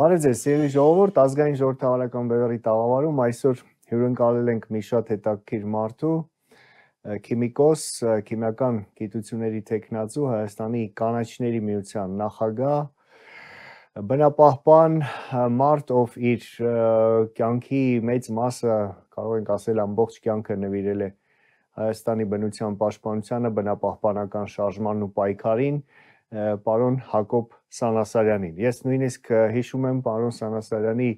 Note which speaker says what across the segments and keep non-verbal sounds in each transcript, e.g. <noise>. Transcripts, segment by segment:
Speaker 1: Բարև ձեզ, սիրելի ժողովուրդ, ազգային ժողովրդավարական բևեռի տաղավարում այսօր հյուրընկալել ենք մի շատ հետաքրքիր մարդու, քիմիկոս, քիմիական գիտությունների տեխնացու, Հայաստանի կանաչների միության նախագահ, բնապահպան մարդ, ով իր կյանքի մեծ մասը, կարող ենք ասել, ամբողջ կյանքը նվիրել է Հայաստանի բնության պաշտպանությանը, բնապահպանական շարժմանն ու պայքարին, պարոն Հակոբ Սանասարյանին։ Ես նույնիսկ հիշում եմ պարոն Սանասարյանի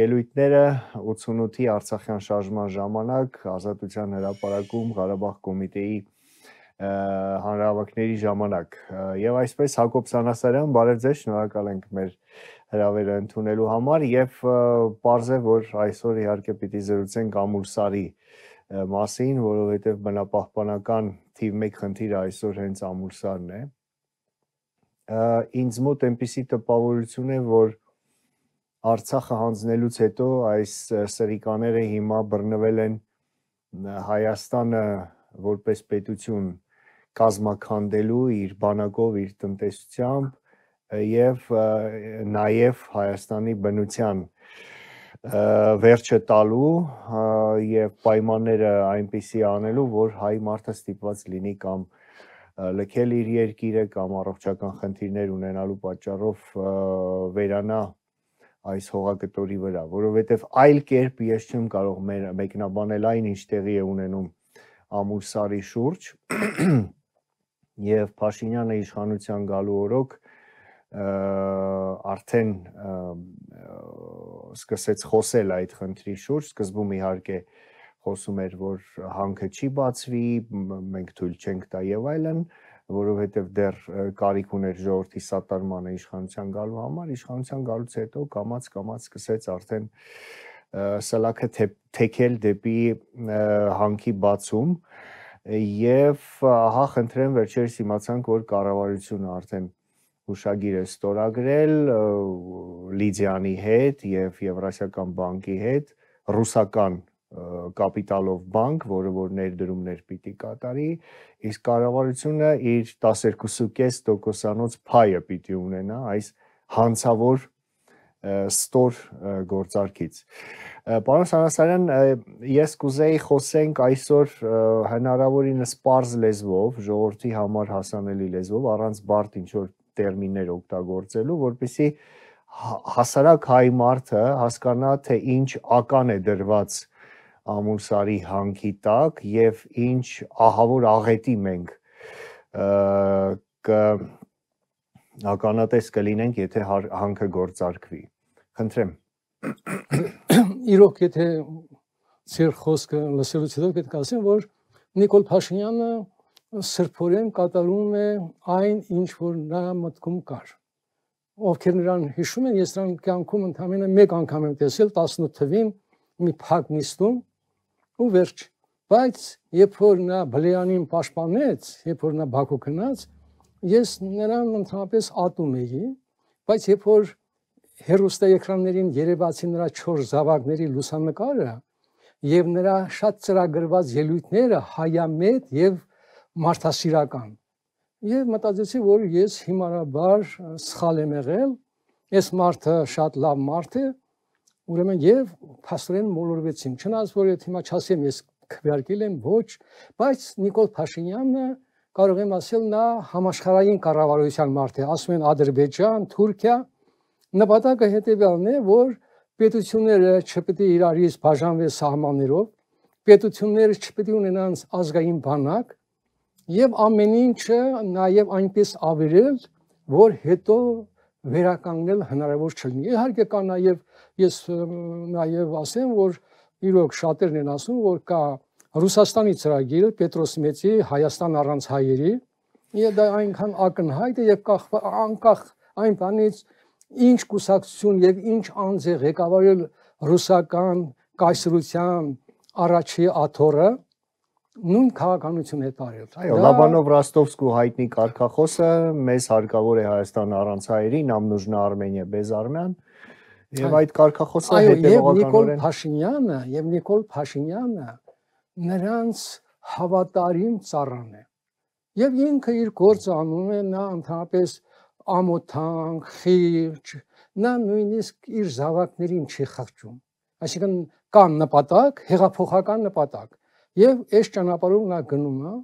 Speaker 1: ելույթները 88-ի Արցախյան շարժման ժամանակ Ազատության հրապարակում Ղարաբաղ կոմիտեի հանրահավաքների ժամանակ։ Եվ այսպես Հակոբ Սանասարյան, բարև ձեզ, շնորհակալ ենք մեր հրավերը ընդունելու համար եւ պարզ է, որ այսօր իհարկե պիտի զրուցենք Ամուլսարի մասին, որովհետեւ բնապահպանական թիվ 1 խնդիրը այսօր հենց Ամուլսարն է։ Ա, ինձ մոտ այնպիսի տպավորություն է, որ Արցախը հանձնելուց հետո այս սրիկաները հիմա բռնվել են Հայաստանը որպես պետություն կազմականդելու իր բանակով, իր տնտեսությամբ եւ նաեւ Հայաստանի բնության վերջը տալու եւ պայմանները այնպիսի անելու, որ հայ մարդը ստիպված լինի կամ և, լքել իր երկիրը կամ առողջական խնդիրներ ունենալու պատճառով վերանա այս հողակտորի վրա, որովհետև այլ կերպ ես չեմ կարող մեր մեկնաբանել այն ինչ տեղի է ունենում ամուսարի շուրջ <clears throat> եւ Փաշինյանը իշխանության գալու օրոք արդեն սկսեց խոսել այդ խնդրի շուրջ, սկզբում իհարկե խոսում էր, որ հանքը չի բացվի, մենք թույլ չենք տա եւ այլն, որովհետեւ դեռ կարիք ուներ ժողովրդի սատարմանը իշխանության գալու համար, իշխանության գալուց հետո կամած կամած սկսեց արդեն սլակը թեքել դեպի հանքի բացում եւ հա խնդրեմ վերջերս իմացանք, որ կառավարությունը արդեն հուշագիր է ստորագրել Լիդիանի հետ եւ Եվրասիական բանկի հետ ռուսական կապիտալով բանկ, որը որ ներդրումներ պիտի կատարի, իսկ կառավարությունը իր 12.5%-անոց փայը պիտի ունենա այս հանցավոր ստոր գործարքից։ Պարոն Սանասարյան, ես կուզեի խոսենք այսօր հնարավորինս པարզ լեզվով, ժողովրդի համար հասանելի լեզվով, առանց բարդ ինչ որ տերմիններ օգտագործելու, որպիսի հասարակ հայ մարդը հասկանա, թե ինչ ական է դրված ամուսարի հանքի տակ եւ ինչ ահավոր աղետի մենք կ ականատես կլինենք, եթե հանքը գործարկվի։ Խնդրեմ։
Speaker 2: Իրոք, եթե ծեր խոսքը լսելուց հետո պետք է ասեմ, որ Նիկոլ Փաշինյանը սրբորեն կատարում է այն, ինչ որ նա մտքում կար ովքեր նրան հիշում են, ես նրան կյանքում ընդամենը մեկ անգամ եմ տեսել 18 թվին մի փակ նիստում, ու վերջ։ Բայց երբ որ նա Բլեյանին պաշտպանեց, երբ որ նա Բաքու գնաց, ես նրան ընդհանրապես ատում էի, բայց երբ որ հերոստաեքրաններին երևացի նրա 4 զավակների լուսանկարը եւ նրա շատ ծրագրված ելույթները հայամետ եւ մարդասիրական եւ մտածեցի որ ես հիմարաբար սխալ եմ եղել այս մարդը շատ լավ մարդ է մարդ ուրեմն եւ փաստորեն մոլորվեցին։ Չնայած որ եթե հիմա չասեմ ես քվեարկել եմ ոչ, բայց Նիկոլ Փաշինյանը կարող եմ ասել նա համաշխարհային կառավարության մարդ է, ասում են Ադրբեջան, Թուրքիա, նպատակը հետեւյալն է, որ պետությունները չպետք է իրարից բաժանվեն սահմաններով, պետությունները չպետք է ունենան ազգային բանակ եւ ամեն ինչը նաեւ այնպես ավերել, որ հետո վերականգնել հնարավոր չլինի։ Իհարկե կա նաեւ Ես նաև ասեմ, որ իրոք շատերն են ասում, որ կա Ռուսաստանի ծրագիրը Պետրոս Մեծի Հայաստան առանց հայերի, եւ դա այնքան ակնհայտ է եւ կախ անկախ այն բանից, ինչ կուսակցություն եւ ինչ անձ է ղեկավարել ռուսական կայսրության առաջի աթորը նույն քաղաքանություն է տարել։ Այո, Լաբանով
Speaker 1: Ռոստովսկու հայտնի կարկախոսը մեզ հարկավոր է Հայաստան առանց հայերի, нам нужна Արմենիա без армян Եվ այդ կարկախոսը հետևողականորեն Նիկոլ
Speaker 2: Փաշինյանը եւ Նիկոլ Փաշինյանը նրանց հավատարիմ ծառան է։ Եվ ինքը իր գործը անում է նա ընդհանրապես ամոթանք, խիղճ, նա նույնիսկ իր զավակներին չի խղճում։ Այսինքն կան նպատակ, հեղափոխական նպատակ։ Եվ այս ճանապարհով նա գնում է,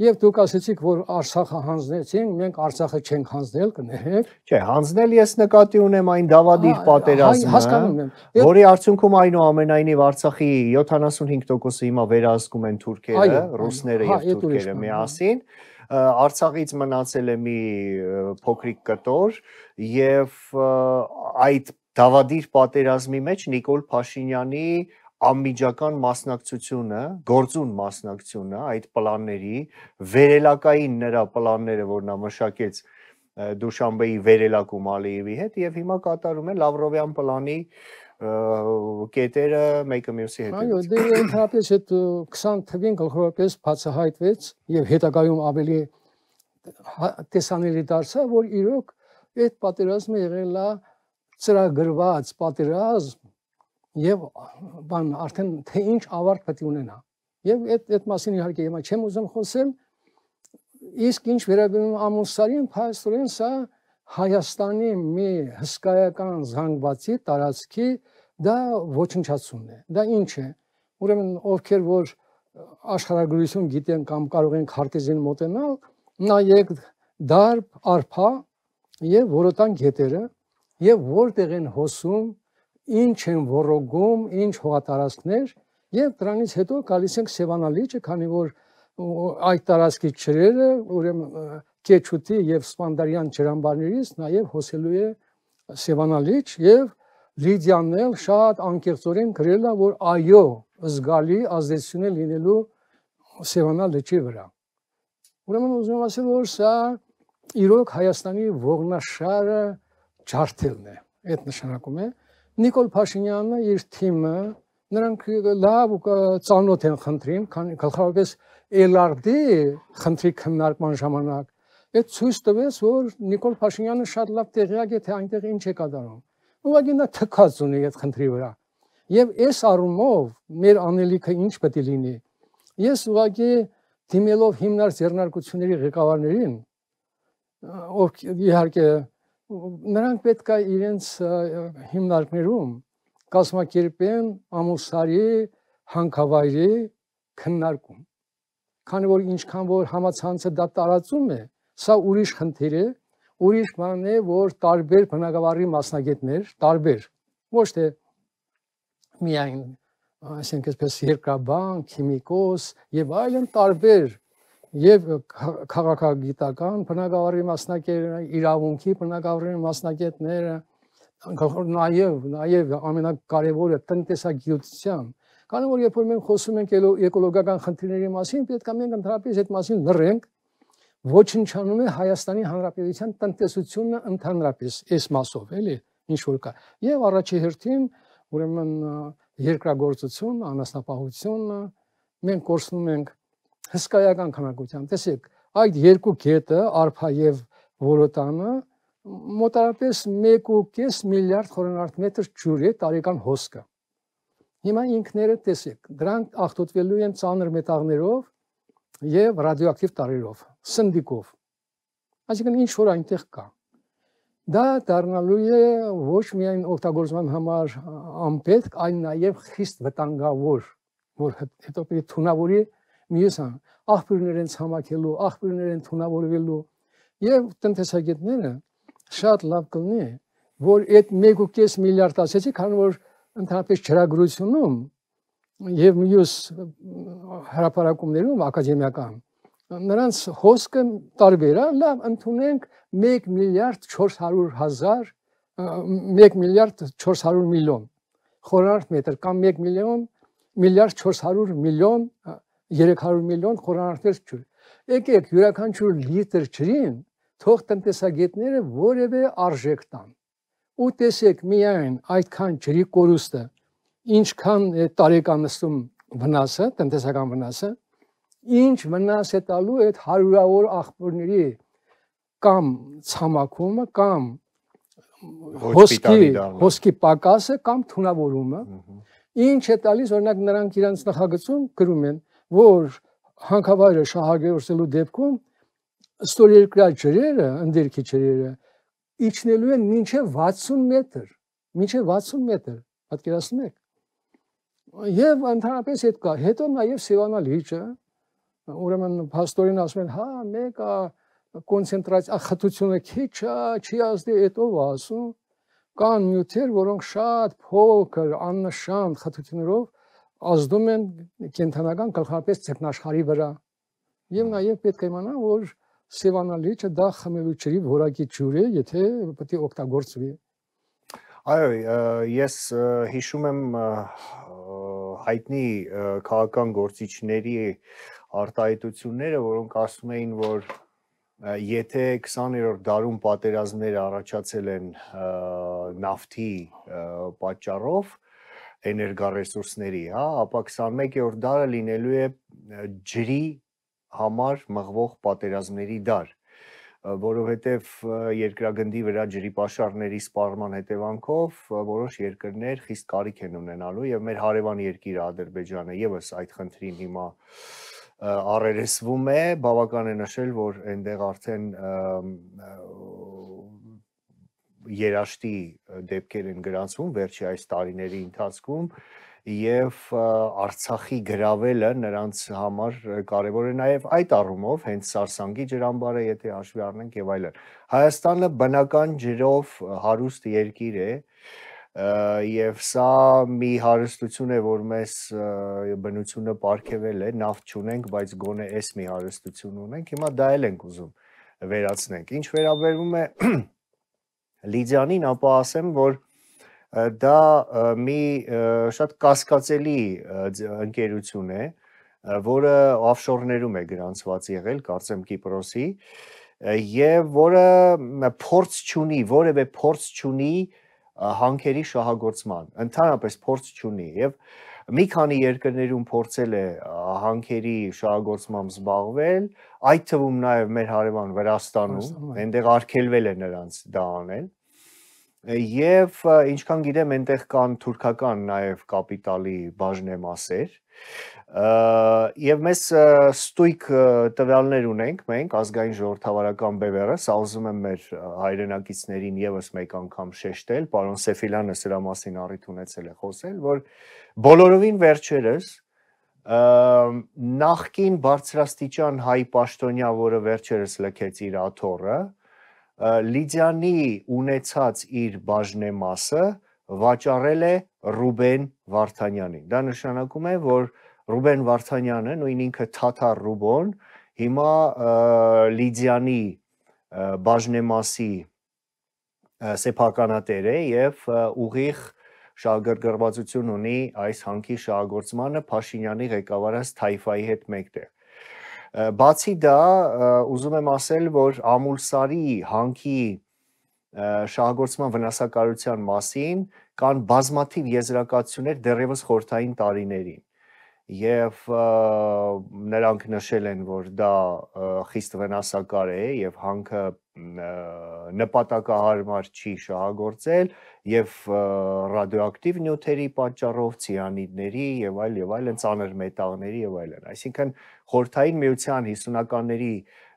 Speaker 2: Եվ դուք ասացիք, որ Արցախը հանձնեցին, մենք Արցախը չենք հանձնել, կներեք։ Չէ, հանձնել ես նկատի ունեմ
Speaker 1: այն դավադիր պատերազմը։ Հասկանում եմ։ Որի արդյունքում այնուամենայնիվ Արցախի 75%-ը հիմա վերահսկում են թուրքերը, ռուսները եւ թուրքերը միասին։ Արցախից մնացել է մի փոքրիկ կտոր եւ այդ դավադիր պատերազմի մեջ Նիկոլ Փաշինյանի անմիջական մասնակցությունը, գործուն մասնակցությունը այդ պլանների վերելակային նրա պլանները, որ նա մշակեց Դուշանբեի վերելակում Ալիևի հետ եւ հիմա կատարում է Լավրովյան պլանի կետերը մեկը մյուսի հետ։ Այո, դե
Speaker 2: ընդհանրապես այդ 20 թվին գլխավորապես բացահայտվեց եւ հետագայում ավելի հա, տեսանելի դարձավ, որ իրոք այդ պատերազմը եղել է ծրագրված պատերազմ եւ բան արդեն թե ինչ ավարտ պետք ունենա։ Եվ այդ այդ մասին իհարկե հիմա չեմ ուզում խոսել։ Իսկ ինչ վերաբերում ամուսարին, փաստորեն սա Հայաստանի մի հսկայական զանգվածի տարածքի դա ոչնչացումն է։ Դա ինչ է։ Ուրեմն ովքեր որ աշխարհագրություն գիտեն կամ կարող են քարտեզին մոտենալ, նայեք դարբ, արփա եւ որոտան գետերը եւ որտեղ են հոսում ինչ են ռոռոգում, ինչ հողատարածքներ եւ դրանից հետո գալիս ենք Սևանալիճը, քանի որ այդ տարածքի ջրերը ուրեմն Կեչուտի եւ Սպանդարյան ջրամբարներից նաեւ հոսելու է Սևանալիճ եւ Լիդիանն էլ շատ անկեղծորեն գրել է, որ այո, զգալի ազդեցություն է լինելու Սևանալիճի վրա։ Ուրեմն ուզում եմ ասել, որ սա իրոք Հայաստանի ողնաշարը ջարդելն է։ Այդ նշանակում է, Նիկոլ Փաշինյանն իր թիմը նրանք լավ ու ծանոթ են խնդրին, քանի գլխավորապես LRD խնդրի քննարկման ժամանակ այդ ցույց տվեց, որ Նիկոլ Փաշինյանը շատ լավ տեղյակ է թե այնտեղ ինչ է կատարում։ Ուղղակի նա թքած ունի այդ խնդրի վրա։ Եվ այս առումով մեր անելիքը ինչ պետք է լինի։ Ես ուղղակի դիմելով հիմնար ձեռնարկությունների ղեկավարներին, ով իհարկե նրանք պետք է իրենց հիմնարկներում կազմակերպեն ամուսարի հանքավայրի քննարկում։ Քանի որ ինչքան որ համացանցը դա տարածում է, սա ուրիշ խնդիր է, ուրիշ բան է, որ տարբեր բնակավարի մասնագետներ, տարբեր, ոչ թե միայն այսինքն այսպես երկրաբան, քիմիկոս եւ այլն տարբեր եւ քաղաքագիտական բնակավարի մասնակիցները, իրավունքի բնակավարի մասնակիցները, նաև նաև ամենակարևորը տնտեսագիտության Քանի որ երբ որ մենք խոսում ենք էկոլոգիական խնդիրների մասին, պետք է մենք ընդհանրապես այդ մասին լռենք, ոչնչանում է Հայաստանի Հանրապետության տնտեսությունը ընդհանրապես այս մասով, էլի, ինչ որ կա։ Եվ առաջի հերթին, ուրեմն երկրագործություն, անասնապահություն, մենք կորցնում ենք հսկայական քանակությամբ։ Տեսեք, այդ երկու գետը, արփա եւ որոտանը մոտարապես 1.5 միլիարդ խորանարդ մետր ջուր է տարեկան հոսքը։ Հիմա ինքները տեսեք, դրանք ախտոտվելու են ծանր մետաղներով եւ ռադիոակտիվ տարրերով, սնդիկով։ Այսինքն ինչ որ այնտեղ կա։ Դա դառնալու է ոչ միայն օգտագործման համար անպետք, այլ նաեւ խիստ վտանգավոր, որ հետո պետք է թունավորի միեսան, աղբյուրներեն ցամաքելու, աղբյուրներեն թունավորվելու եւ տնտեսագետները շատ լավ կլինի, որ այդ 1.5 միլիարդ ասեցի, քան որ ընդհանրապես ճարագրությունում եւ մյուս հարաբերակումներում ակադեմիական նրանց հոսքը տարբեր է, լավ, ընդունենք 1 միլիարդ 400 հազար 1 միլիարդ 400 միլիոն խորարդ մետր կամ 1 միլիոն միլիարդ 400 միլիոն 300 միլիոն խորանարդեր ջուր։ Եկեք յուրաքանչյուր լիտր ջրին թող տնտեսագետները որևէ արժեք տան։ Ու տեսեք միայն այդքան ջրի կորուստը, ինչքան է տարեկանստում վնասը, տնտեսական վնասը, ինչ վնաս է տալու այդ հարյուրավոր աղբորների կամ ցամաքումը կամ հոսքի հոսքի պակասը կամ թունավորումը ինչ է տալիս օրինակ նրանք իրենց նախագծում գրում են որ հանքավայրը շահագործելու դեպքում ստորերկրյա ջրերը, ընդերքի ջրերը իջնելու են մինչև 60 մետր, մինչև 60 մետր, պատկերացնում եք։ Եվ ընդհանրապես այդ կա, հետո նաև Սևանա լիճը, ուրեմն փաստորին ասում են, հա, մեկը կոնցենտրացիա, ախտությունը քիչ է, չի ազդի, այդ ով ասում, կան նյութեր, որոնք շատ փոքր, աննշան խտություններով ազդում են կենթանական գլխապես ցեփնաշխարի վրա։ Եվ նաև պետք է իմանալ, որ սևանալիճը դա խմելուճերի որակի ջուր է, եթե պետք է օգտագործվի։
Speaker 1: Այո, ես հիշում եմ հայտնի քաղաքական գործիչների արտահայտությունները, որոնք ասում էին, որ եթե 20-րդ դարում պատերազմները առաջացել են նավթի պատճառով, էներգարեսուրսների, հա, ապա 21-րդ դարը լինելու է ջրի համար մղվող պատերազմների դար, որովհետև երկրագնդի վրա ջրի պաշարների սպառման հետևանքով որոշ երկրներ խիստ կարիք են ունենալու եւ մեր հարևան երկիրը Ադրբեջանը եւս այդ խնդրին հիմա առերեսվում է, բավական է նշել, որ այնտեղ արդեն երաշտի դեպքեր են գրանցվում վերջի այս տարիների ընթացքում եւ Արցախի գravelը նրանց համար կարեւոր է նաեւ այդ առումով հենց Սարսանգի ջրամբարը եթե հաշվի առնենք եւ այլն Հայաստանը բնական ջրով հարուստ երկիր է եւ սա մի հարստություն է որ մեզ բնությունը ապարգևել է նավթ չունենք բայց գոնե էս մի հարստություն ունենք հիմա դա էլ ենք ուզում վերացնենք ինչ վերաբերվում է <clears throat> Լիդյանին, ապա ասեմ, որ դա մի շատ կասկածելի ընկերություն է, որը offshore-ներում է գրանցված եղել, կարծեմ Կիպրոսի, եւ որը փորձ չունի, որևէ փորձ չունի հանքերի շահագործման։ Ընդհանրապես փորձ չունի եւ և Մի քանի երկրներում փորձել է հանքերի շահագործմամբ զբաղվել, այդ թվում նաև մեր հարևան Վրաստանում, այնտեղ արկելվել է նրանց դա անել Եվ ինչքան գիտեմ, այնտեղ կան թուրքական նաև կապիտալի բաժնեմասեր։ Եվ մեզ ստույգ տվյալներ ունենք, մենք ազգային ժողովրդավարական բևեռը, սա ուզում եմ մեր հայրենակիցներին եւս մեկ անգամ շեշտել, պարոն Սեֆիլյանը սրա մասին առիթ ունեցել է խոսել, որ բոլորովին վերջերս նախքին բարձրաստիճան հայ պաշտոնյա, որը վերջերս լքեց իր աթոռը, Լիդյանի ունեցած իր բաժնեմասը վաճառել է Ռուբեն Վարդանյանին։ Դա նշանակում է, որ Ռուբեն Վարդանյանը, նույն ինքը Թաթար Ռուբոն, հիմա Լիդյանի բաժնեմասի սեփականատեր է եւ ուղիղ շահագրգռվածություն ունի այս հանքի շահագործմանը Փաշինյանի ղեկավարած թայֆայի հետ մեկտեղ։ Բացի դա, ուզում եմ ասել, որ Ամուլսարի հանքի շահագործման վնասակարության մասին կան բազմաթիվ եզրակացություններ դեռևս խորթային տարիներին եւ նրանք նշել են, որ դա խիստ վնասակար է եւ հանքը նպատակահարմար չի շահագործել եւ ռադիոակտիվ նյութերի պատճառով ցիանիդների եւ այլ եւ այլն ծանր մետաղների եւ այլն։ Այսինքն խորթային միության 50-ականների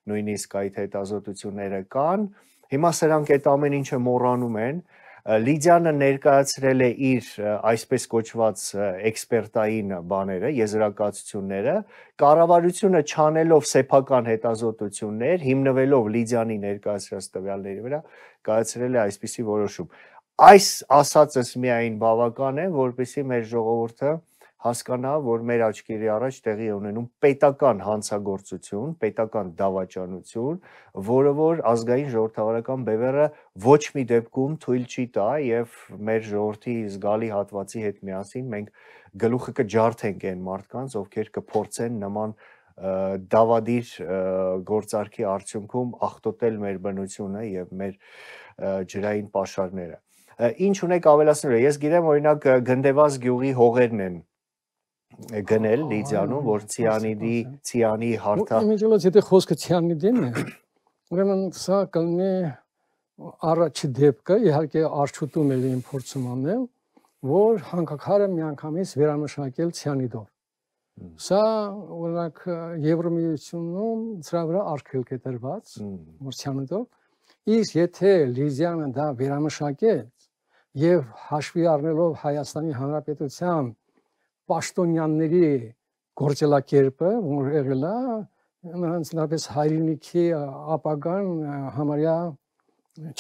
Speaker 1: նույնիսկ այդ հետազոտությունները կան։ Հիմա սրանք այդ ամեն ինչը մոռանում են, են Լիդիանը ներկայացրել է իր այսպես կոչված էքսպերտային բաները, եզրակացությունները, կառավարությունը չանելով սեփական հետազոտություններ, հիմնվելով Լիդիանի ներկայացրած տվյալների վրա, կայացրել է այսպիսի որոշում։ Այս ասածս միայն բավական է, որպեսզի մեր ժողովուրդը հասկանա, որ մեր աչքերի առաջ տեղի է ունենում պետական հանցագործություն, պետական դավաճանություն, որը որ ազգային ժողովրդավարական բևեռը ոչ մի դեպքում թույլ չի տա եւ մեր ժողովրդի զգալի հատվածի հետ միասին մենք գլուխը կջարդենք այն մարդկանց, ովքեր կփորձեն նման դավադիր գործարքի արդյունքում ախտոտել մեր բնությունը եւ մեր ջրային ապաշարները ինչ ունեք ավելացնելու։ Ես գիտեմ օրինակ Գնդեվազ գյուղի հողերն են գնել լիդիանում, որ ցիանիդի, ցիանի հարթա։
Speaker 2: Միջելոց եթե խոսքը ցիանիդին է, ուրեմն սա կլինի առաջի դեպքը, իհարկե արժուտում էլ իմ փորձում անեմ, որ հանքակարը միանգամից վերամշակել ցիանիդով։ Սա օրինակ Եվրոմիությունում ծրա վրա արկելք է դրված, որ ցիանիդով։ Իսկ եթե լիզիանը դա վերամշակեց եւ հաշվի առնելով Հայաստանի Հանրապետության պաշտոնյանների գործելակերպը, որ եղել է նրանցնապես հայրենիքի ապագան համարյա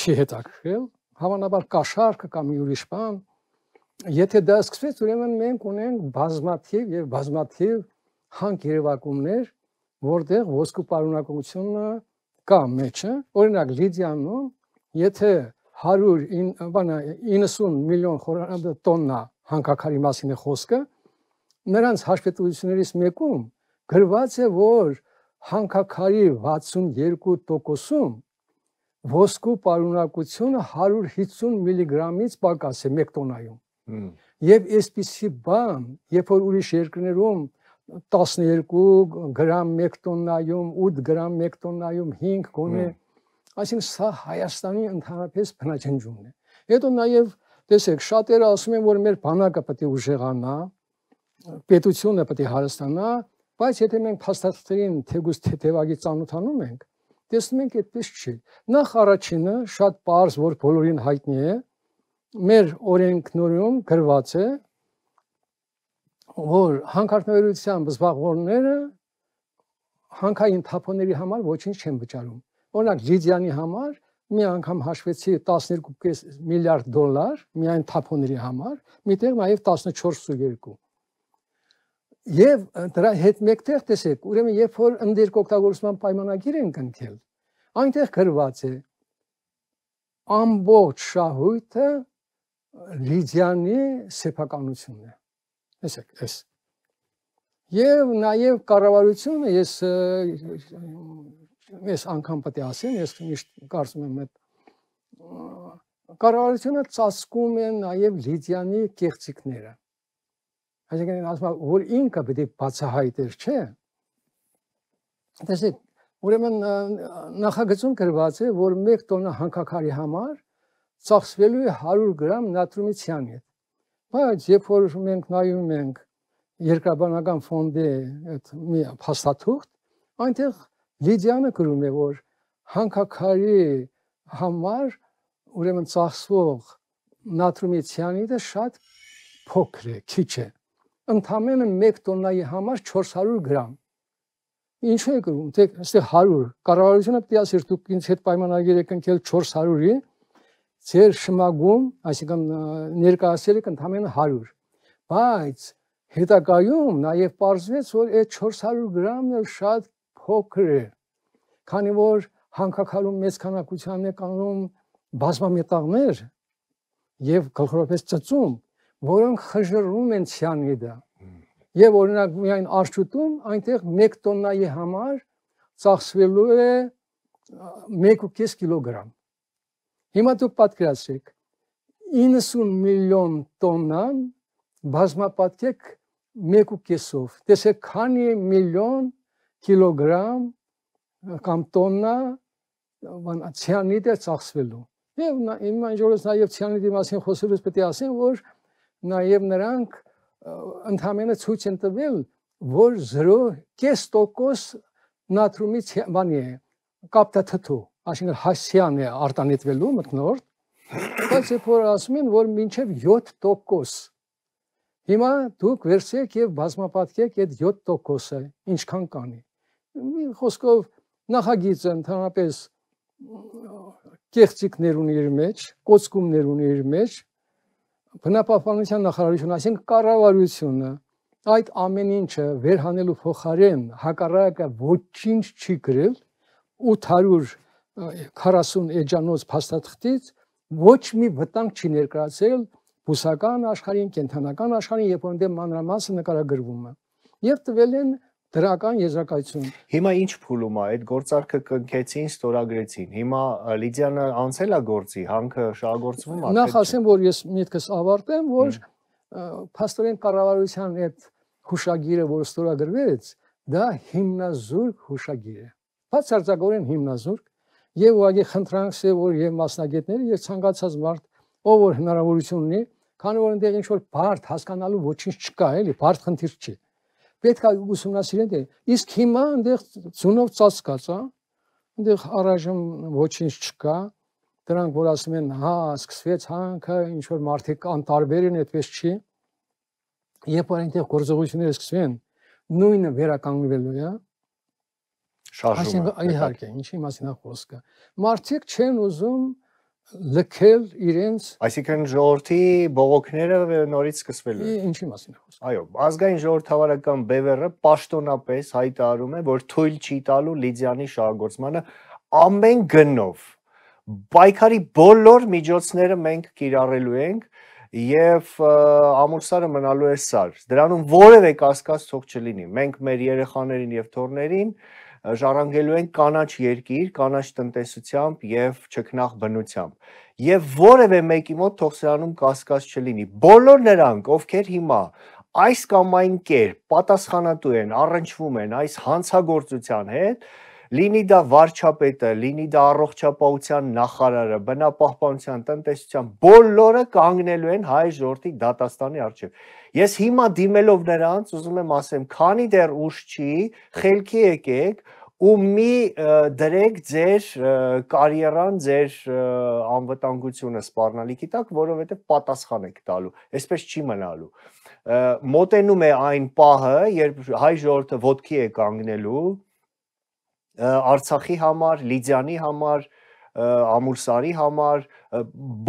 Speaker 2: չի հետաքրքրել, հավանաբար կաշարքը կամ ուրիշ բան, եթե դա սկսվեց, ուրեմն մենք ունենք բազմաթիվ եւ բազմաթիվ հանք երևակումներ, որտեղ ոսկու պարունակությունը կա մեջը, օրինակ լիդիանում, եթե 100 բանը 90 միլիոն տոննա հանքաքարի մասին է խոսքը, նրանց հաշվետվություններից մեկում գրված է, որ հանքաքարի 62%-ում ոսկու պարունակությունը 150 միլիգրամից պակաս է 1 տոնայում։ Եվ այսպիսի բան, երբ որ ուրիշ երկրներում 12 գրամ 1 տոննայում, 8 գրամ 1 տոննայում, 5 գոնե, այսինքն սա Հայաստանի ընդհանրապես բնաջնջումն է։ Հետո նաև տեսեք, շատերը ասում են, որ մեր բանակը պետք է ուժեղանա, պետությունը պետք է հարստանա, բայց եթե մենք փաստաթղթերին թեգուս թեթևագի ծանոթանում ենք, տեսնում ենք այդպես չի։ Նախ առաջինը շատ པարզ, որ բոլորին հայտնի է, մեր օրենքնորում գրված է, որ հանքարտնօրենությամբ զբաղվողները հանքային թափոնների համար ոչինչ չեն վճարում։ Օրինակ Լիդիանի համար մի անգամ հաշվեցի 12.5 միլիարդ դոլար միայն թափոնների համար, միտեղ նաև 14.2 Եվ դրա հետ մեկտեղ տեսեք, ուրեմն երբ որ ընդերք օգտագործման պայմանագիր են կնքել, այնտեղ գրված է ամբողջ շահույթը լիդյանի սեփականությունն է։ Տեսեք, էս։ Եվ նաև կառավարությունը ես ես անգամ պետք է ասեմ, ես միշտ կարծում եմ այդ կառավարությունը ծածկում է նաև լիդյանի կեղծիկները Այսինքն ասում եմ, որ ինքը պիտի բացահայտեր, չէ։ Դեսեք, ուրեմն նախագծում գրված է, որ 1 տոննա հանքաքարի համար ծախսվելու է 100 գրամ նատրումի ցիանիդ։ Բայց երբ որ մենք նայում ենք երկրաբանական ֆոնդի այդ մի փաստաթուղթ, այնտեղ լիդիանը գրում է, որ հանքաքարի համար ուրեմն ծախսվող նատրումի ցիանիդը շատ փոքր է, քիչ է ընդամենը 1 տոննայի համար 400 գրամ։ Ինչու է գրում, թե այստեղ 100, կառավարությունը պետք է ասեր դուք ինձ հետ պայմանագիր եք ընկել 400-ի, ձեր շմագում, այսինքն ներկայացել եք ընդամենը 100։ Բայց հետակայում նաև պարզվեց, որ այդ 400 գրամն էլ շատ փոքր է, քանի որ հանքակալում մեծ քանակության է կանում բազմամետաղներ եւ գլխորապես ծծում որոնք խժռում են ցյանի դա։ Եվ օրինակ միայն արժույթում այնտեղ 1 տոննայի համար ծախսվելու է 1.5 կիլոգրամ։ Հիմա դուք պատկերացրեք 90 միլիոն տոննան բազմապատկեք 1.5-ով։ Տեսեք քանի միլիոն կիլոգրամ կամ տոննա բան ցիանիդը ծախսվելու։ Եվ նա իմ այն ժողովուրդս նաև ցիանիդի մասին խոսելուց պետք է ասեմ, որ նաև նրանք ընդհանրապես ցույց են տվել, որ 0.5% նատրումից բանի է կապտա թթու, այսինքն հասյան է արտանետվելու մտնորդ, բայց երբ որ ասում են, որ մինչև 7% Հիմա դուք վերցեք եւ բազմապատկեք այդ 7%-ը, ինչքան կանի։ Մի խոսքով նախագիծը ընդհանրապես կեղծիքներ ունի իր մեջ, կոծկումներ ունի իր մեջ, բնապահպանության նախարարությունը, այսինքն կառավարությունը այդ ամեն ինչը վերհանելու փոխարեն հակառակը ոչինչ չի գրել 840 էջանոց փաստաթղթից ոչ մի վտանգ չի ներկայացել բուսական աշխարհին, կենթանական աշխարհին, երբ որտեղ մանրամասը նկարագրվում է։ Եվ տվել են դրական եզրակացություն։
Speaker 1: Հիմա ինչ փուլում է այդ գործարքը կնքեցին, ստորագրեցին։ Հիմա Լիդիանը անցել է գործի, հանքը շահագործվում է։ Նախ
Speaker 2: ասեմ, որ ես միտքս ավարտեմ, որ փաստորեն կառավարության այդ հուշագիրը, որ ստորագրվեց, դա հիմնազուրկ հուշագիր է։ Բացարձակորեն հիմնազուրկ եւ ուղղակի խնդրանքս է, որ եւ մասնագետները եւ ցանկացած մարդ, ով որ հնարավորություն ունի, քանի որ այնտեղ ինչ որ բարդ հասկանալու ոչինչ չկա, էլի բարդ խնդիր չի պետք է ուսումնասիրեն դե։ Իսկ հիմա այնտեղ ցունով ծածկած, հա։ Այնտեղ առայժմ ոչինչ չկա։ Դրանք որ ասում են, հա, սկսվեց հանքը, ինչ որ մարդիկ անտարբեր են, այդպես չի։ Երբ որ այնտեղ գործողությունները սկսվեն, նույնը վերականգնվելու է, հա շարժումը։ Այսինքն իհարկե, ինչի մասին է խոսքը։ Մարդիկ չեն ուզում լքել իրենց
Speaker 1: Այսինքն ժողովրդի բողոքները նորից սկսվելու են։ Ինչի մասին է խոսքը։ Այո, ազգային ժողովրդավարական բևեռը պաշտոնապես հայտարարում է, որ թույլ չի տալու Լիդյանի շահագործմանը ամեն գնով։ Պայքարի բոլոր միջոցները մենք կիրառելու ենք եւ ամուսարը մնալու է սար։ Դրանում որևէ կասկած թող չլինի։ Մենք մեր երեխաներին եւ թորներին և ժառանգելու ենք կանաչ երկիր, կանաչ տնտեսությամբ եւ չքնաղ բնությամբ։ Եվ որևէ մեկի մոտ թող սրանում կասկած չլինի։ Բոլոր նրանք, ովքեր հիմա այս կամ այն կերպ պատասխանատու են, առնչվում են այս հանցագործության հետ, լինի դա վարչապետը, լինի դա առողջապահության նախարարը, բնապահպանության, տնտեսության, բոլորը կանգնելու են հայ ժողովրդի դատաստանի առջև։ Ես հիմա դիմելով նրանց ուզում եմ ասեմ, քանի դեռ ուշ չի, խելքի եկեք ու մի դրեք ձեր կարիերան, ձեր անվտանգությունը սպառնալիքի տակ, որովհետև պատասխան եք տալու։ Այսպես չի մնալու մոտենում է այն պահը, երբ հայ ժողովուրդը ոդքի է կանգնելու Արցախի համար, Լիդյանի համար, Ամուլսարի համար,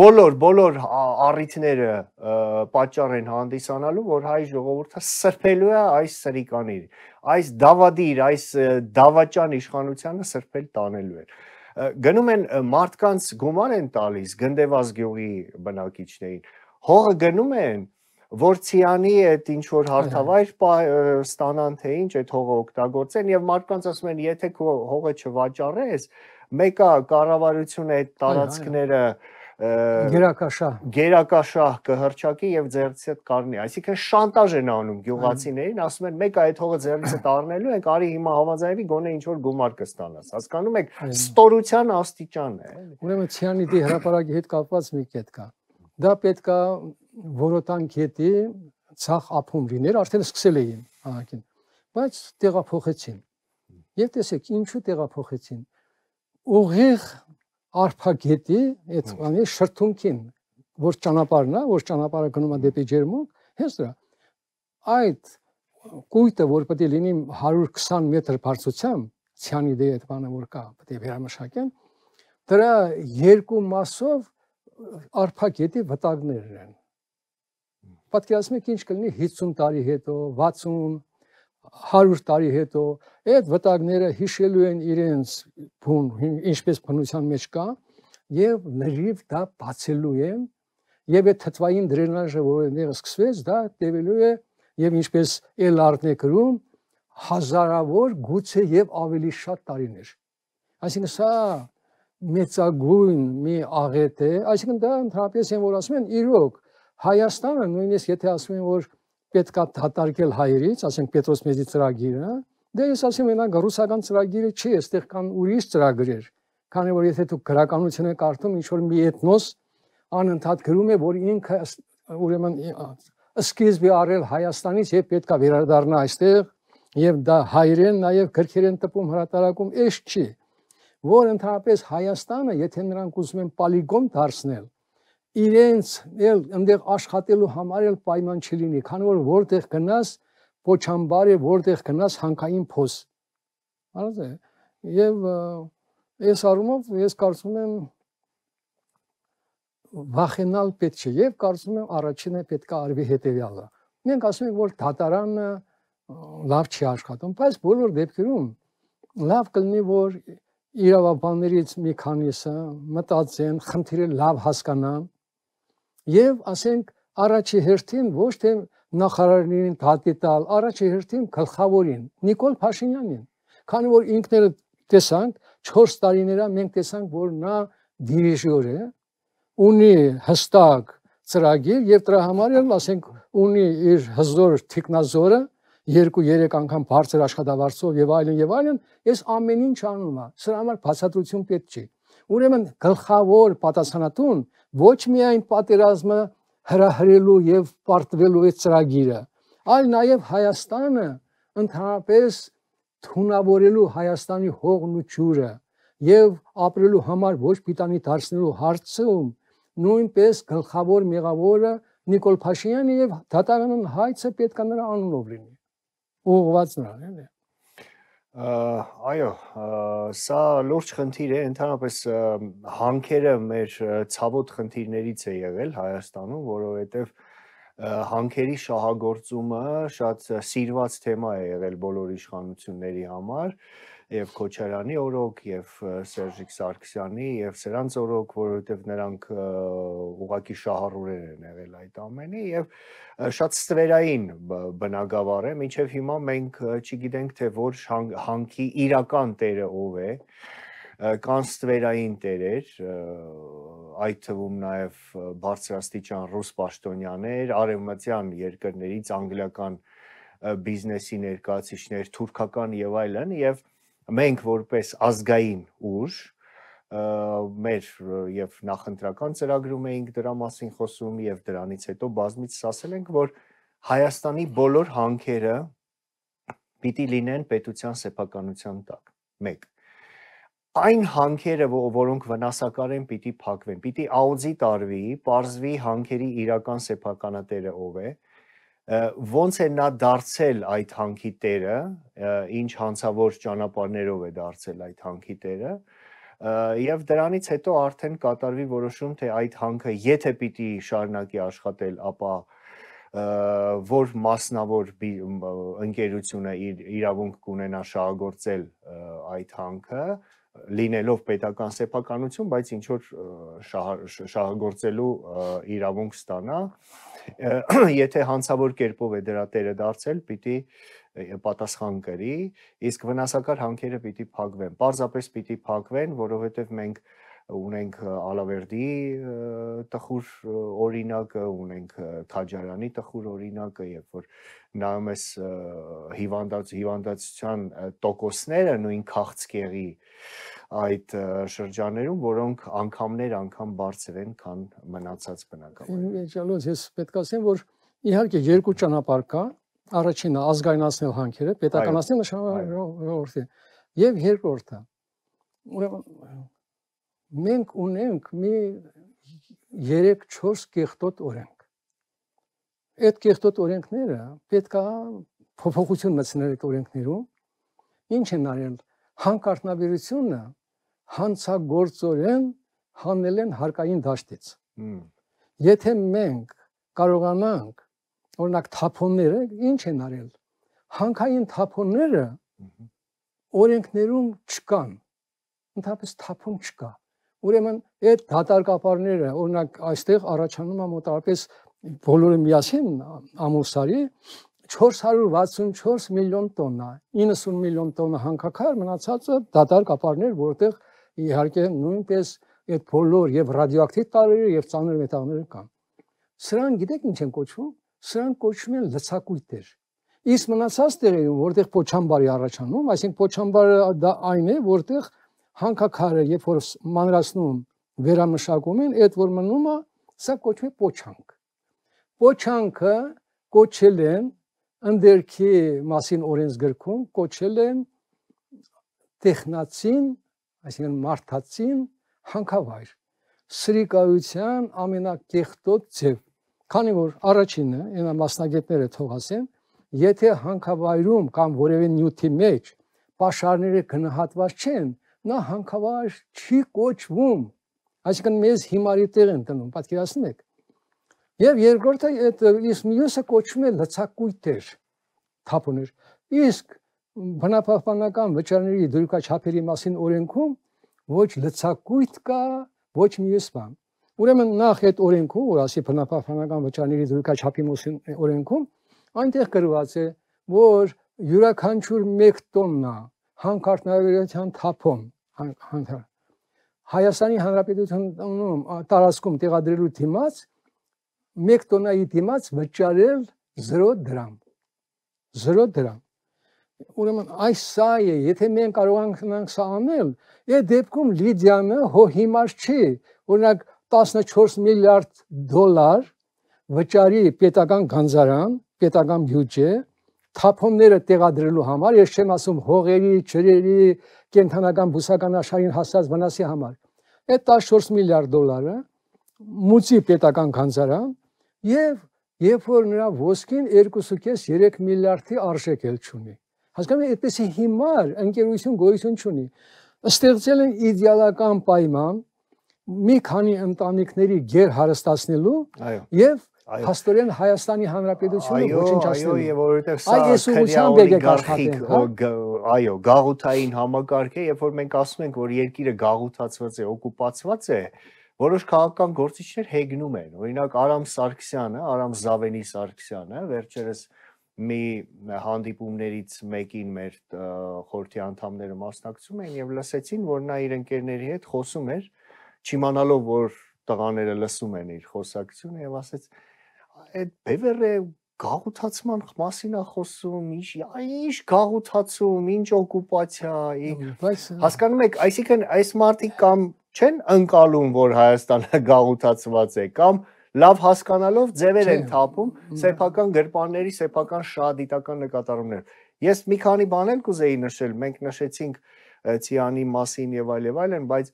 Speaker 1: բոլոր բոլոր առիթները պատճառ են հանդիսանալու, որ հայ ժողովուրդը սրբելու է այս սրիկանին, այս դավադիր, այս դավաճան իշխանությանը սրբել տանելու է։ Գնում են մարդկանց գումար են տալիս գնդեվազ գյուղի բնակիչներին։ Հողը գնում են որ ցիանի այդ ինչ որ հարթավայր ստանան թե ինչ այդ հողը օգտագործեն եւ մարդկանց ասում են եթե քո հողը չվաճառես մեկը կառավարությունը այդ տարածքները
Speaker 2: գերակաշահ
Speaker 1: գերակաշահ կհրճակի եւ ձերից հետ կառնի այսինքն շանտաժ են անում գյուղացիներին ասում են մեկ այդ հողը ձերից հետ առնելու ենք արի հիմա համաձայնվի գոնե ինչ որ գումար կստանաս հասկանում եք
Speaker 2: ստորության աստիճան է ուրեմն ցիանիդի հրաապարակի հետ կապված մի կետ կա դա պետք է որոտանք յետի ցախ ափում լիներ արդեն սկսել էին ահագին բայց տեղափոխեցին եւ տեսեք ինչու տեղափոխեցին ուղիղ արփագետի այդ բանի շրթունքին որ ճանապարհն է որ ճանապարհը գնում է դեպի ջերմուկ հենց դրա այդ կույտը որ պետք է լինի 120 մետր բարձրությամբ ցյանի դե այդ բանը որ կա պետք է վերամշակեն դրա երկու մասով արփագետի վտակներն են պատկերացնեք ինչ կլինի 50 տարի հետո 60 100 տարի հետո այդ վտակները հիշելու են իրենց բուն ինչպես բնության մեջ կա եւ ներիվ դա բացելու են եւ այդ թթվային դրենաժը որը ներս սկսվեց դա տևելու է եւ ինչպես Էլարդն է գրում հազարավոր գուցե եւ ավելի շատ տարիներ այսինքն սա մեծագույն մի աղետ է այսինքն դա ընդհանրապես են որ ասում են իրոք Հայաստանը նույնիսկ եթե ասում են որ պետք է դատարկել հայերից, ասենք Պետրոս մեզի ծրագիրը, դե ես ասեմ մենակ ռուսական ծրագիրը չի, այստեղ կան ուրիշ ծրագրեր, քանի որ եթե դու քաղաքանությունը կարդում, ինչ որ մի էթնոս անընդհատ գրում է, որ ինքը ուրեմն սկիզբի առել Հայաստանից եւ պետքա վերադառնա այստեղ եւ դա հայերեն նաեւ քրքերեն տպում հրատարակում էս չի որ ընդհանրապես Հայաստանը եթե նրանք ուզում են պոլիգոն դարձնել իրենց էլ այնտեղ աշխատելու համար էլ պայման չլինի, քանի որ որտեղ գնաս, փոչամբար է, որտեղ գնաս հանքային փոս։ Հարց է։ Եվ այս առումով ես կարծում եմ վախենալ պետք չէ եւ կարծում եմ առաջինը պետք է արվի հետեւյալը։ Մենք ասում ենք, որ դատարանը լավ չի աշխատում, բայց բոլոր դեպքերում լավ կլինի, որ իրավաբաններից մի քանիսը մտածեն, խնդիրը լավ հասկանան եւ ասենք առաջի հերթին ոչ թե նախարարներին հատի տալ, առաջի հերթին գլխավորին Նիկոլ Փաշինյանին, քանի որ ինքները տեսանք 4 տարիներա մենք տեսանք, որ նա դիրիժոր է, ունի հստակ ծրագիր եւ դրա համար էլ ասենք ունի իր հզոր տեխնազորը 2-3 անգամ բարձր աշխատավարձով եւ այլն եւ այլն, ես ամեն ինչ անում եմ։ Սրա համար բացատրություն պետք չի։ Ուրեմն գլխավոր պատասխանատուն ոչ միայն պատերազմը հրահրելու եւ պարտվելու է ծրագիրը, այլ նաեւ Հայաստանը ընդհանրապես թունավորելու Հայաստանի հողն ու ջուրը եւ ապրելու համար ոչ պիտանի դարձնելու հարցում նույնպես գլխավոր մեղավորը Նիկոլ Փաշինյանը եւ դատարանն հայցը պետք է նրա անունով լինի։ Ուղղված նրան, էլի։
Speaker 1: Այո, սա լուրջ խնդիր է, ընդհանրապես հանքերը մեր ցավոտ խնդիրներից է եղել Հայաստանում, որովհետև հանքերի շահագործումը շատ սիրված թեմա է եղել բոլոր իշխանությունների համար։ և, եւ Քոչարյանի օրոք եւ Սերժիկ Սարգսյանի եւ սրանց օրոք, որովհետեւ նրանք ուղակի շահառուրեր են եղել այդ ամենի եւ շատ ստվերային բնակավար է, ինչեւ հիմա մենք չգիտենք թե որ հանքի իրական տերը ով է կան ստվերային տերեր, այդ թվում նաև բարձրաստիճան ռուս պաշտոնյաներ, արևմտյան երկրներից անգլիական բիզնեսի ներկայացիչներ, թուրքական եւ այլն եւ այլ մենք որպես ազգային ուժ մեր եւ նախընտրական ծրագրում էինք դրա մասին խոսում եւ դրանից հետո բազմից ասել ենք որ Հայաստանի բոլոր հանքերը պիտի լինեն պետության սեփականության տակ։ 1 այն հանքերը, որոնք վնասակար են, պիտի փակվեն։ Պիտի աուդի տարվի, parzvi հանքերի իրական սեփականատերը ով է, ոնց է նա դարձել այդ հանքի տերը, ինչ հանցավոր ճանապարներով է դարձել այդ հանքի տերը, եւ դրանից հետո արդեն կատարվի որոշում, թե այդ հանքը եթե պիտի շարունակի աշխատել, ապա որ մասնավոր ընկերությունը իր իրավունք կունենա շահագործել այդ հանքը լինելով պետական սեփականություն, բայց ինչ որ շահ, շահագործելու իրավունք ստանա եթե հանցավոր կերպով է դրա տերը դարձել, պիտի պատասխան կրի, իսկ վնասակար հանքերը պիտի փակվեն։ Պարզապես պիտի փակվեն, որովհետև մենք ունենք Ալավերդի տխուր օրինակը, ունենք Թաջարանի տխուր օրինակը, երբ որ նայում ես հիվանդաց հիվանդացության տոկոսները նույն քաղցկեղի այդ շրջաներում, որոնք անգամներ անգամ բարձր են, քան մնացած
Speaker 2: բնակավայրերը։ Ինչալոց ես պետք է ասեմ, որ իհարկե երկու ճանապարհ կա, առաջինը ազգայնացնել հանքերը, պետականացնել նշանավորորդը, եւ երկրորդը ուրեմն մենք ունենք մի 3-4 կեղտոտ օրենք։ Այդ կեղտոտ օրենքները պետք է փոփոխություն մտցնել այդ օրենքներում։ Ինչ են արել հանքարտնաբերությունը հանցագործորեն հանել են հարկային դաշտից։ Եթե մենք կարողանանք օրինակ թափոնները ինչ են արել։ Հանքային թափոնները օրենքներում չկան։ Ընդհանրապես թափոն չկա։ Ուրեմն այդ դատարկապարները, օրինակ այստեղ առաջանում է մոտավորապես բոլորը միասին ամուր սարի 464 միլիոն տոննա, 90 միլիոն տոննա հանքաքար մնացածը դատարկապարներ, որտեղ իհարկե նույնպես այդ բոլոր եւ ռադիոակտիվ տարրերը եւ ծանր մետաղները կան։ Սրան գիտեք ինչ են կոչվում։ Սրան կոչվում են լցակույտեր։ Իսկ մնացած տեղերում, որտեղ փոչամբարի առաջանում, այսինքն փոչամբարը դա այն է, որտեղ որ հանքաքարը, երբ որ մանրացնում վերամշակում են, այդ որ մնում է, սա կոչվում է փոչանք։ Փոչանքը կոչել են ընդերքի մասին օրենսգրքում, կոչել են տեխնացին, այսինքն մարդացին հանքավայր։ Սրիկայության ամենակեղտոտ ձև։ Քանի որ առաջինը, այն մասնագետները թողասեն, եթե հանքավայրում կամ որևէ նյութի մեջ պաշարները գնահատված չեն, նա հանքավար չի կոչվում։ Այսինքն մեզ հիմարի տեղ են տնում, պատկերացնում եք։ Եվ երկրորդը այդ իսկ մյուսը կոչվում է լցակույտեր, թափուներ։ Իսկ բնապահպանական վճարների դրույքա չափերի մասին օրենքում ոչ լցակույտ կա, ոչ մյուս բան։ Ուրեմն նախ այդ օրենքում, որ ասի բնապահպանական վճարների դրույքա չափի մասին օրենքում, այնտեղ գրված է, որ յուրաքանչյուր 1 տոննա հանքարդարության թափում հանքար հա, Հայաստանի Հանրապետությունում տարածքում տեղադրելու դիմաց 1 տոննայի դիմաց վճարել 0 դրամ 0 դրամ Ուրեմն այս սա է, եթե մենք կարողանանք սա անել, այդ դեպքում Լիդիանը հո հիմար չի, օրինակ 14 միլիարդ դոլար վճարի պետական գանձարան, պետական բյուջե, թափոնները տեղադրելու համար, ես չեմ ասում հողերի, ջրերի, կենթանական բուսական աշխարհին հասած վնասի համար։ Այդ 14 միլիարդ դոլարը մուծի պետական քանզարան եւ երբ որ նրա ոսկին 2.5-3 միլիարդի արժեք էլ չունի։ Հասկանում եք, այդպեսի հիմար ընկերություն գոյություն չունի։ Ստեղծել են իդեալական պայման մի քանի ընտանիքների ģեր հարստացնելու Այո. եւ Այո։ Փաստորեն Հայաստանի Հանրապետությունը ոչնչացնում է։ Այո, եւ որովհետեւ սա քրեական օլիգարխիկ,
Speaker 1: այո, գաղութային համակարգ է, երբ որ մենք ասում ենք, որ երկիրը գաղութացված է, օկուպացված է, որոշ քաղաքական գործիչներ հեգնում են։ Օրինակ Արամ Սարգսյանը, Արամ Զավենի Սարգսյանը վերջերս մի հանդիպումներից մեկին մեր խորհրդի անդամները մասնակցում էին եւ լսեցին, որ նա իր ընկերների հետ խոսում էր, չիմանալով որ տղաները լսում են իր խոսակցությունը եւ ասեց այդ բևերը գաղութացման մասին է խոսում, ինչ ինչ գաղութացում, ինչ օկուպացիա, հասկանում եք, այսինքն այս մարտիկ կամ չեն ընկալում, որ Հայաստանը <laughs> գաղութացված է, կամ լավ հասկանալով ձևեր են թափում սեփական գրպանների, սեփական շահդիտական նկատառումներ։ Ես մի քանի բան էլ կուզեի նշել, մենք նշեցինք Ցիանի մասին եւ այլ եւ այլն, բայց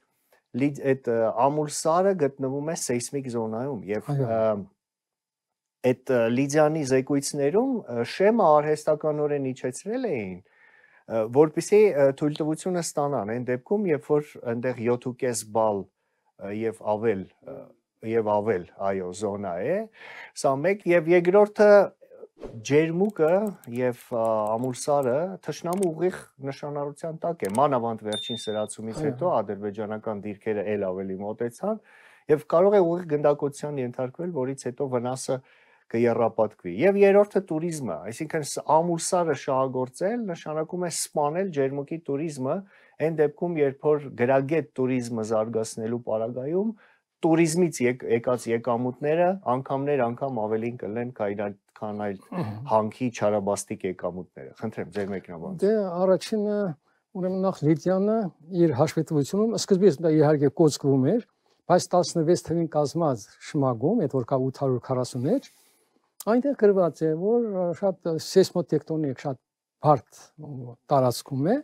Speaker 1: այդ ամուլսարը գտնվում է սեյսմիկ զոնայում եւ և, և, և, և, և, և, և, և այդ Լիդիանի զեկույցներում շեմը արհեստականորեն իջեցրել էին որպիսի թույլտվությունը ստանան այն դեպքում երբ որ այնտեղ 7.5 բալ եւ ավել եւ ավել այո զոնա է սա մեկ եւ երկրորդը ջերմուկը եւ ամուլսարը թշնամու ուղիղ նշանառության տակ է մանավանդ վերջին սրացումից հետո ադրբեջանական դիրքերը ել ավելի մոտեցան եւ կարող է ուղիղ գնդակության ենթարկվել որից հետո վնասը և, կերապատկվի։ Եվ երրորդը туриզմը, այսինքն ամուսարը շահագործել նշանակում է սպանել ջերմուկի туриզմը, այն դեպքում, երբ որ գրագետ туриզմը զարգացնելու պարագայում туриզմից եկած եկամուտները անգամներ անգամ ավելին կլեն քան քան այլ հանքի չարաբաստիկ եկամուտները։ Խնդրեմ ձեր մեկնաբանը։
Speaker 2: Դե առաջինը ուրեմն նախ Լիդյանը իր հաշվետվությունում սկզբից դա իհարկե կոչվում էր, բայց 16 թվին կազմած շմագում, այդ որ կա 846 այնտեղ գրված է, որ շատ սեյսմոտեկտոնիկ շատ բարդ տարածքում է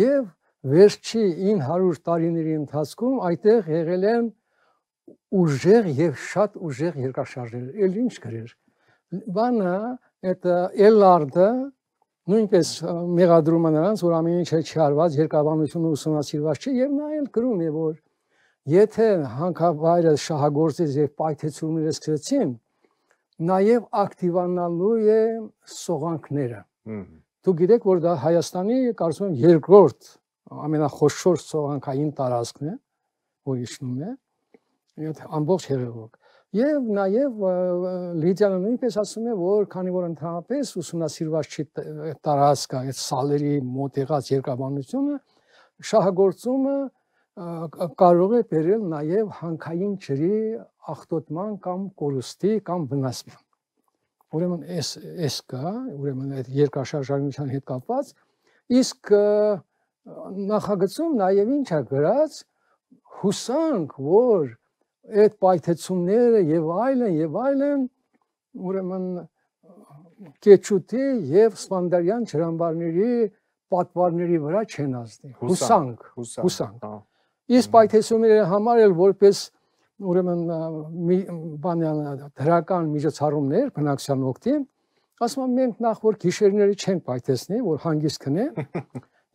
Speaker 2: եւ վերջի 900 տարիների ընթացքում այդտեղ եղել են ուժեղ եւ շատ ուժեղ երկրաշարժեր։ Էլ ինչ գրեր։ Բանը այդ Էլարդը նույնպես մեղադրում է նրանց, որ ամեն ինչը չարված, երկավանությունը ուսումնասիրված չէ եւ նա էլ գրում է, որ եթե հանքավայրը շահագործից եւ պայթեցումները սկսեցին, նաև ակտիվանալու է սողանքները։ Դու գիտեք, որ դա Հայաստանի կարծում եմ երկրորդ ամենախոշոր սողանքային տարածքն է, որ իջնում է, այդ ամբողջ հեղեղոք։ Եվ նաև Լիդիանը նույնպես ասում է, որ քանի որ ընդհանրապես ուսումնասիրված չի տարածքը, այդ սալերի մոտեղած երկրաբանությունը, շահագործումը կարող է բերել նաև հանքային ջրի ախտոտման կամ կորուստի կամ վնասման։ Ուրեմն այս այս կա, ուրեմն այդ երկրաշարժանության հետ կապված, իսկ նախագծում նաև ինչ է գրած հուսանք, որ այդ պայթեցումները եւ այլն եւ այլն ուրեմն կեչուտի եւ սպանդարյան ջրամբարների պատվարների վրա չեն ազդի։ Հուսանք, հուսանք։ հուսանք հա։ Իսկ այդ հեսումները համար էլ որպես ուրեմն մի բանյան դրական միջոցառումներ բնակչության օգտին ասում եմ մենք նախ որ գիշերները չենք պայթեցնի որ հանգիստ կնե <laughs>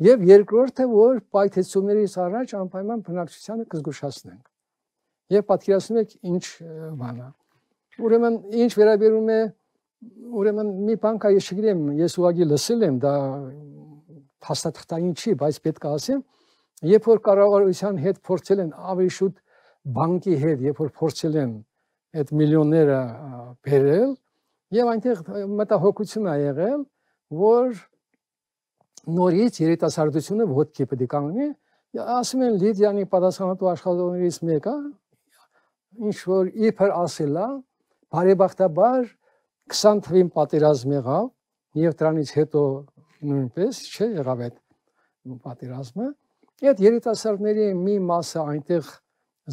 Speaker 2: եւ երկրորդը որ պայթեցումներից առաջ անպայման բնակչությանը կզգուշացնենք եւ պատկերացնում եք ինչ բանա ուրեմն ինչ վերաբերում է ուրեմն մի բան կա ես չգիտեմ ես ուղղակի լսել եմ դա փաստաթղթային չի բայց պետք է ասեմ Երբ որ կառավարության հետ փորձել են ավելի շուտ բանկի հետ, երբ որ փորձել են այդ միլիոնները բերել, եւ այնտեղ մտահոգություն ա եղել, որ նորից երիտասարդությունը ոդկի պետք է կանգնի, ասում են Լիդիանի պատասխանատու աշխատողներից մեկը ինչ որ իբր ասելա, բարեբախտաբար 20 թվին պատերազմ եղավ եւ դրանից հետո նույնպես չէ եղավ այդ պատերազմը Այդ երիտասարդների մի մասը այնտեղ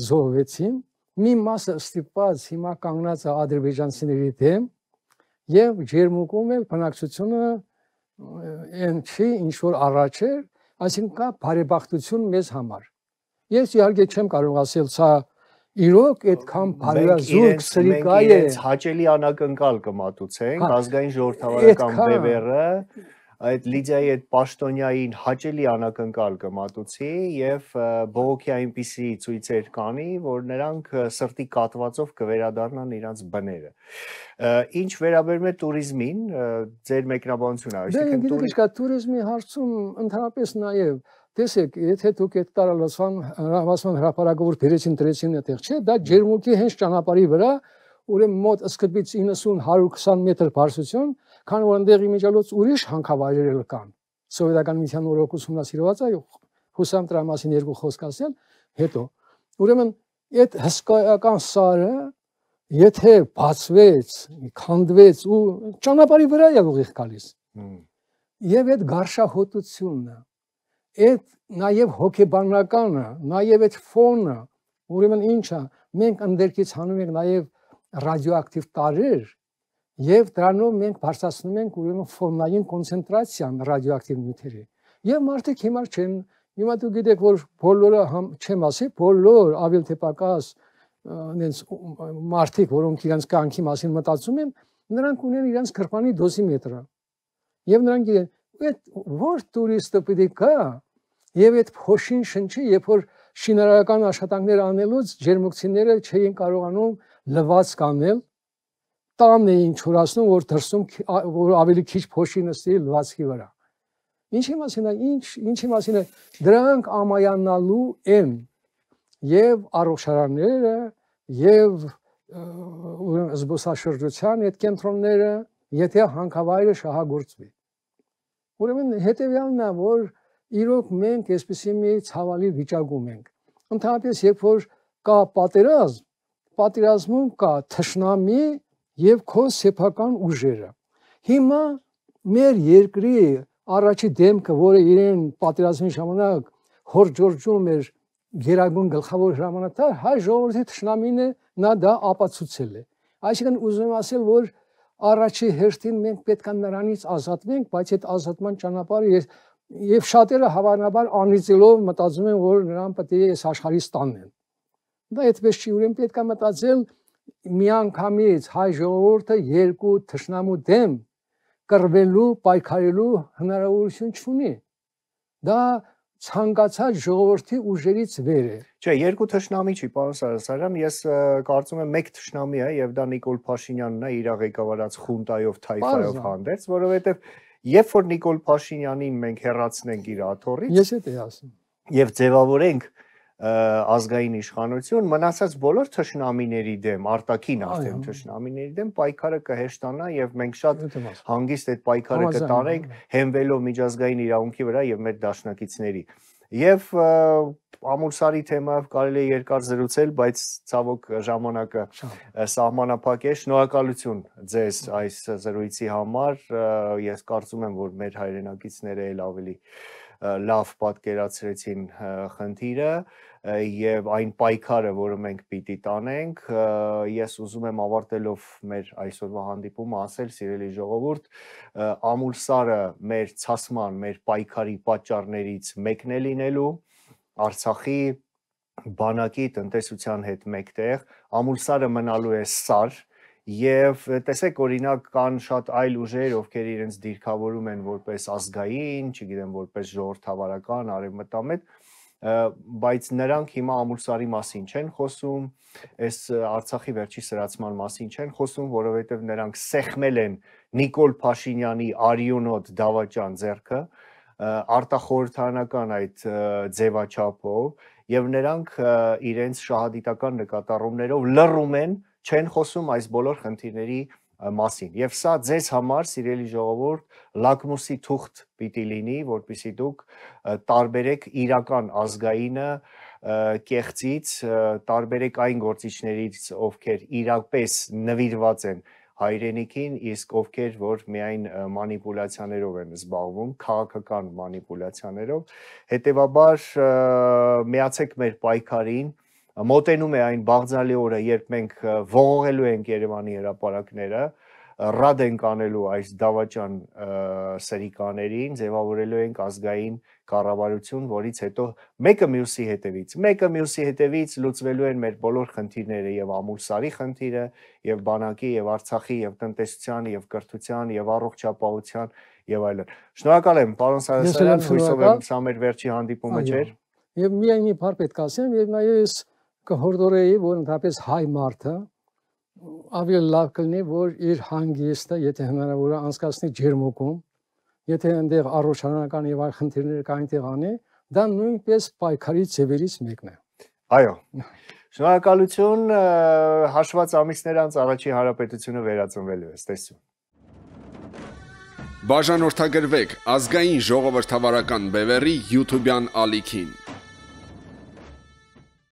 Speaker 2: զոհվեցին, մի մասը ստիպված հիմա կանգնած է ադրբեջանցիների դեմ եւ ջերմուկում էլ բնակչությունը այն չի ինչ որ առաջ էր, այսինքն կա բարեբախտություն մեզ համար։ Ես իհարկե չեմ կարող ասել սա Իրոք այդքան բարերազուրկ սրիկա է։ Իրենց
Speaker 1: հաճելի անակնկալ կմատուցենք հա, ազգային ժողովրդավարական բևեռը այդ Լիդիայի այդ Պաշտոնյային հաճելի անակնկալ կմատուցի եւ բողոքի այնպիսի ցույցեր կանի, որ նրանք սրտի կատվածով կվերադառնան իրենց բները։ Ինչ վերաբերում է туриզմին, ձեր մեկնաբանությունը, դե, այսինքն туриզմի
Speaker 2: Դե, туриզմի հարցում ընդհանրապես նաեւ Տեսեք, եթե դուք այդ տարալոսան հրավասման հրապարակով բերեցին դրեցին այդտեղ, չէ, դա ջերմուկի հենց ճանապարհի վրա, ուրեմն մոտ սկզբից 90-120 մետր բարձրություն, քան որ այնտեղ իմիջալոց ուրիշ հանքավայրեր կան։ Սովետական միության օրոք ուսումնասիրված այո, հուսամ դրա մասին երկու խոսք ասել, հետո։ Ուրեմն այդ հսկայական սարը եթե բացվեց, քանդվեց ու ճանապարհի վրա է ուղիղ գալիս։ Եվ այդ գարշահոտությունը, այդ նաև հոգեբանականը, նաև այդ ֆոնը, ուրեմն ինչա, մենք ընդերքից հանում ենք նաև ռադիոակտիվ տարրեր, Եվ դրանով մենք բարձրացնում ենք ուրեմն ֆոնային կոնցենտրացիան ռադիոակտիվ նյութերի։ Եվ մարդիկ հիմա չեն, հիմա դու գիտեք, որ բոլորը համ չեմ ասի, բոլոր ավելի թե պակաս այնց մարդիկ, որոնք իրենց կանքի մասին մտածում են, նրանք ունեն իրենց կրպանի դոզիմետրը։ Եվ նրանք գիտեն, այդ որ տուրիստը պիտի գա, եւ այդ փոշին շնչի, երբ որ շինարարական աշխատանքներ անելուց ջերմուկցիները չէին կարողանում լվացք անել, տան էին չորացնում, որ դրսում որ ավելի քիչ փոշի նստի լվացքի վրա։ Ինչի մասին է, ինչ ինչի մասին է դրանք ամայանալու են եւ առողջարանները եւ զբոսաշրջության այդ կենտրոնները, եթե հանքավայրը շահագործվի։ Ուրեմն հետեւյալն է, որ իրոք մենք այսպեսի մի ցավալի վիճակում ենք։ Ընդհանրապես, երբ որ կա պատերազմ, պատերազմում կա թշնամի, եւ քո սեփական ուժերը։ Հիմա մեր երկրի առաջի դեմքը, որը իրեն պատերազմի ժամանակ հորջորջում էր Գերագույն գլխավոր հրամանատար հայ ժողովրդի ճշնամին է նա դա ապացուցել է։ Այսինքն ուզում եմ ասել, որ առաջի հերթին մենք պետք է նրանից ազատվենք, բայց այդ ազատման ճանապարհը ես եւ շատերը հավանաբար անիծելով մտածում են, որ նրան պետք է այս աշխարհից տանեն։ Դա այդպես չի, ուրեմն պետք է մտածել, որ միանգամից հայ ժողովուրդը երկու թշնամու դեմ կռվելու, պայքարելու հնարավորություն չունի։ Դա ցանկացած ժողովրդի ուժերից վեր է։ Չէ, երկու
Speaker 1: թշնամի չի, պարոն Սարսարյան, ես կարծում եմ մեկ թշնամի է եւ դա Նիկոլ Փաշինյանն է իր ղեկավարած խունտայով թայֆայով հանդերձ, որովհետեւ երբ որ Նիկոլ Փաշինյանին մենք հերացնենք իր աթոռից, ես էլ եի ասում։ Եվ ձևավորենք ազգային իշխանություն մնացած բոլոր թշնամիների դեմ, արտաքին արդեն թշնամիների դեմ պայքարը կհեշտանա եւ մենք շատ հանգիստ այդ պայքարը կտարենք հենվելով միջազգային իրավունքի վրա եւ մեր դաշնակիցների։ Եվ ամուրսարի թեմայով կարելի է երկար զրուցել, բայց ցավոք ժամանակը սահմանափակ է։ Շնորհակալություն ձեզ այս զրույցի համար։ Ես կարծում եմ, որ մեր հայրենակիցները ել ավելի լավ պատկերացրեցին խնդիրը եւ այն պայքարը, որը մենք պիտի տանենք, ես ուզում եմ ավարտելով մեր այսօրվա հանդիպումը ասել, սիրելի ժողովուրդ, ամուլսարը մեր ցասման, մեր պայքարի պատճառներից մեկն է լինելու Արցախի բանակի տնտեսության հետ մեկտեղ, ամուլսարը մնալու է սար, Եվ տեսեք օրինակ կան շատ այլ ուժեր, ովքեր իրենց դիրքավորում են որպես ազգային, չգիտեմ, որպես ժողովրդավարական, արևմտամետ, բայց նրանք հիմա ամուսարի մասին չեն խոսում, այս Արցախի վերջի սրացման մասին չեն խոսում, որովհետև նրանք սեղմել են Նիկոլ Փաշինյանի արիոնոտ դավաճան ձեռքը արտախորհրդանական այդ ձևաչափով եւ նրանք իրենց շահադիտական նկատառումներով լռում են չեն խոսում այս բոլոր խնդիրների մասին։ Եվ սա ձեզ համար, սիրելի ժողովուրդ, լակմուսի թուղթ պիտի լինի, որpիսի դուք տարբերեք իրական ազգայինը կեղծից, տարբերեք այն գործիչներից, ովքեր իրապես նվիրված են հայրենիքին, իսկ ովքեր որ միայն մանիպուլյացիաներով են զբաղվում, քաղաքական մանիպուլյացիաներով, հետեւաբար միացեք մեր պայքարին, մոտենում է այն բաղձալի օրը, երբ մենք ողողելու ենք Երևանի հրապարակները, ռադ ենք անելու այս դավաճան սերիկաներին, ձևավորելու ենք ազգային կառավարություն, որից հետո մեկը մյուսի հետևից, մեկը մյուսի հետևից լուծվելու են մեր բոլոր խնդիրները եւ ամուսարի խնդիրը, եւ բանակի, եւ Արցախի, եւ տնտեսության, եւ կրթության, եւ առողջապահության եւ այլն։ Շնորհակալ եմ, պարոն Սարսարյան, հույսով եմ, սա մեր վերջի հանդիպումը չէր։
Speaker 2: Եվ միայն մի բառ պետք ասեմ, եւ նաեւ ես կհորդորեի, որ ընդհանրապես հայ մարդը ավելի լավ կլինի, որ իր հանգիստը, եթե հնարավոր է, անցկացնի ջերմուկում, եթե այնտեղ առողջանական եւ այլ խնդիրներ կային տեղանի, դա նույնպես պայքարի ձևերից մեկն է։
Speaker 1: Այո։ Շնորհակալություն հաշված ամիսներ անց առաջի հարաբերությունը վերածնվելու է, տեսություն։ Բաժանորդագրվեք ազգային ժողովրդավարական բևերի YouTube-յան ալիքին։